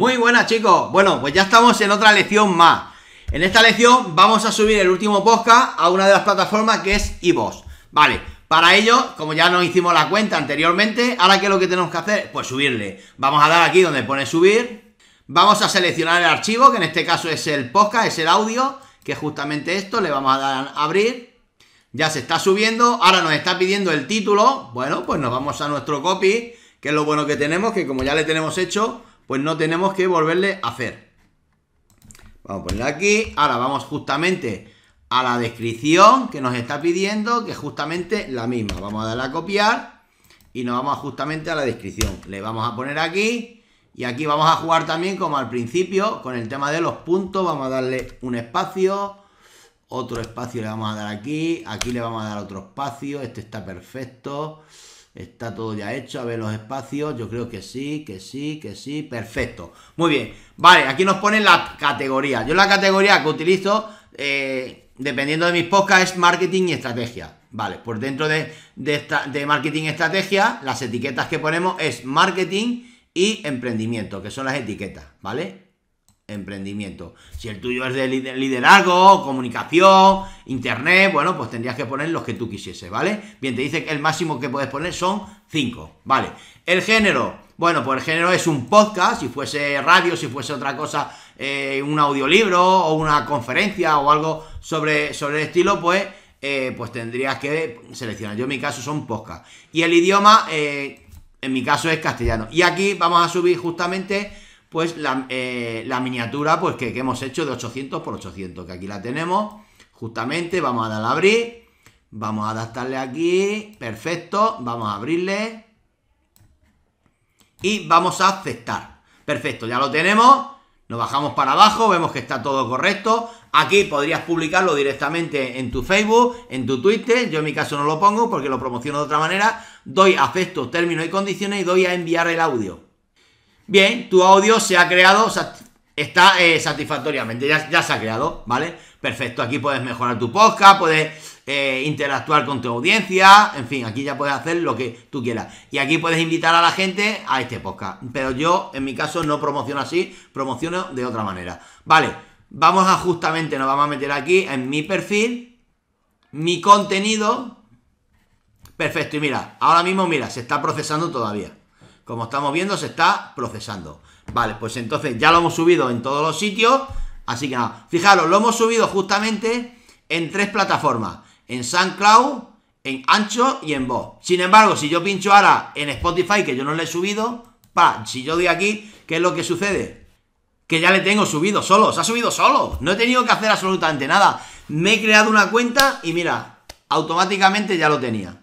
Muy buenas chicos, bueno pues ya estamos en otra lección más En esta lección vamos a subir el último podcast a una de las plataformas que es iVoox Vale, para ello, como ya nos hicimos la cuenta anteriormente Ahora que lo que tenemos que hacer, pues subirle Vamos a dar aquí donde pone subir Vamos a seleccionar el archivo, que en este caso es el podcast, es el audio Que justamente esto, le vamos a dar a abrir Ya se está subiendo, ahora nos está pidiendo el título Bueno, pues nos vamos a nuestro copy Que es lo bueno que tenemos, que como ya le tenemos hecho pues no tenemos que volverle a hacer. Vamos a poner aquí. Ahora vamos justamente a la descripción que nos está pidiendo, que es justamente la misma. Vamos a darle a copiar y nos vamos justamente a la descripción. Le vamos a poner aquí y aquí vamos a jugar también como al principio con el tema de los puntos. Vamos a darle un espacio, otro espacio le vamos a dar aquí, aquí le vamos a dar otro espacio. Este está perfecto. Está todo ya hecho. A ver los espacios. Yo creo que sí, que sí, que sí. Perfecto. Muy bien. Vale, aquí nos ponen la categoría. Yo la categoría que utilizo, eh, dependiendo de mis podcasts, es marketing y estrategia. Vale, pues dentro de, de, de marketing y estrategia, las etiquetas que ponemos es marketing y emprendimiento, que son las etiquetas, ¿vale? emprendimiento. Si el tuyo es de liderazgo, comunicación, internet, bueno, pues tendrías que poner los que tú quisieses, ¿vale? Bien, te dice que el máximo que puedes poner son cinco, ¿vale? El género, bueno, pues el género es un podcast, si fuese radio, si fuese otra cosa, eh, un audiolibro o una conferencia o algo sobre, sobre el estilo, pues... Eh, pues tendrías que seleccionar. Yo en mi caso son podcast. Y el idioma, eh, en mi caso es castellano. Y aquí vamos a subir justamente pues eh, la, miniatura pues que, hemos hecho de 800 por 800, que aquí la tenemos, justamente, vamos a darle a abrir, vamos a adaptarle aquí, perfecto, vamos a abrirle y vamos a aceptar, perfecto, ya lo tenemos, nos bajamos para abajo, vemos que está todo correcto, aquí podrías publicarlo directamente en tu Facebook, en tu Twitter, yo en mi caso no lo pongo porque lo promociono de otra manera, doy acepto términos y condiciones y doy a enviar el audio. Bien, tu audio se ha creado, está eh, satisfactoriamente, ya, se ha creado, ¿vale? Perfecto, aquí puedes mejorar tu podcast, puedes eh, interactuar con tu audiencia, en fin, aquí ya puedes hacer lo que tú quieras. Y aquí puedes invitar a la gente a este podcast. Pero yo, en mi caso, no promociono así, promociono de otra manera. Vale, vamos a justamente, nos vamos a meter aquí en mi perfil, mi contenido. Perfecto, y mira, ahora mismo, mira, se está procesando todavía. Como estamos viendo, se está procesando. Vale, pues entonces ya lo hemos subido en todos los sitios. Así que nada, fijaros, lo hemos subido justamente en tres plataformas. En SoundCloud, en Ancho y en Voz. Sin embargo, si yo pincho ahora en Spotify, que yo no le he subido, pa, si yo doy aquí, ¿qué es lo que sucede? Que ya le tengo subido solo, se ha subido solo. No he tenido que hacer absolutamente nada. Me he creado una cuenta y mira, automáticamente ya lo tenía.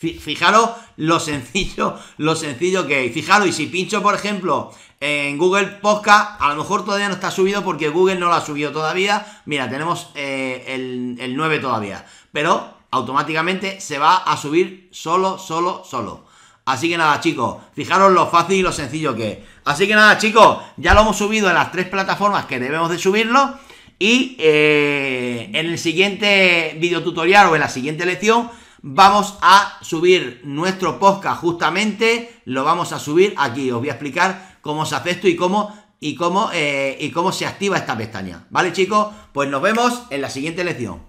Fijaros lo sencillo, lo sencillo que es. Fijaros, y si pincho, por ejemplo, en Google Podcast, a lo mejor todavía no está subido porque Google no lo ha subido todavía. Mira, tenemos eh, el, 9 todavía. Pero automáticamente se va a subir solo, solo, solo. Así que nada, chicos, fijaros lo fácil y lo sencillo que es. Así que nada, chicos, ya lo hemos subido en las tres plataformas que debemos de subirlo. Y eh, en el siguiente tutorial o en la siguiente lección vamos a subir nuestro podcast justamente, lo vamos a subir aquí. Os voy a explicar cómo se hace esto y cómo, y cómo, eh, y cómo se activa esta pestaña. ¿Vale, chicos? Pues nos vemos en la siguiente lección.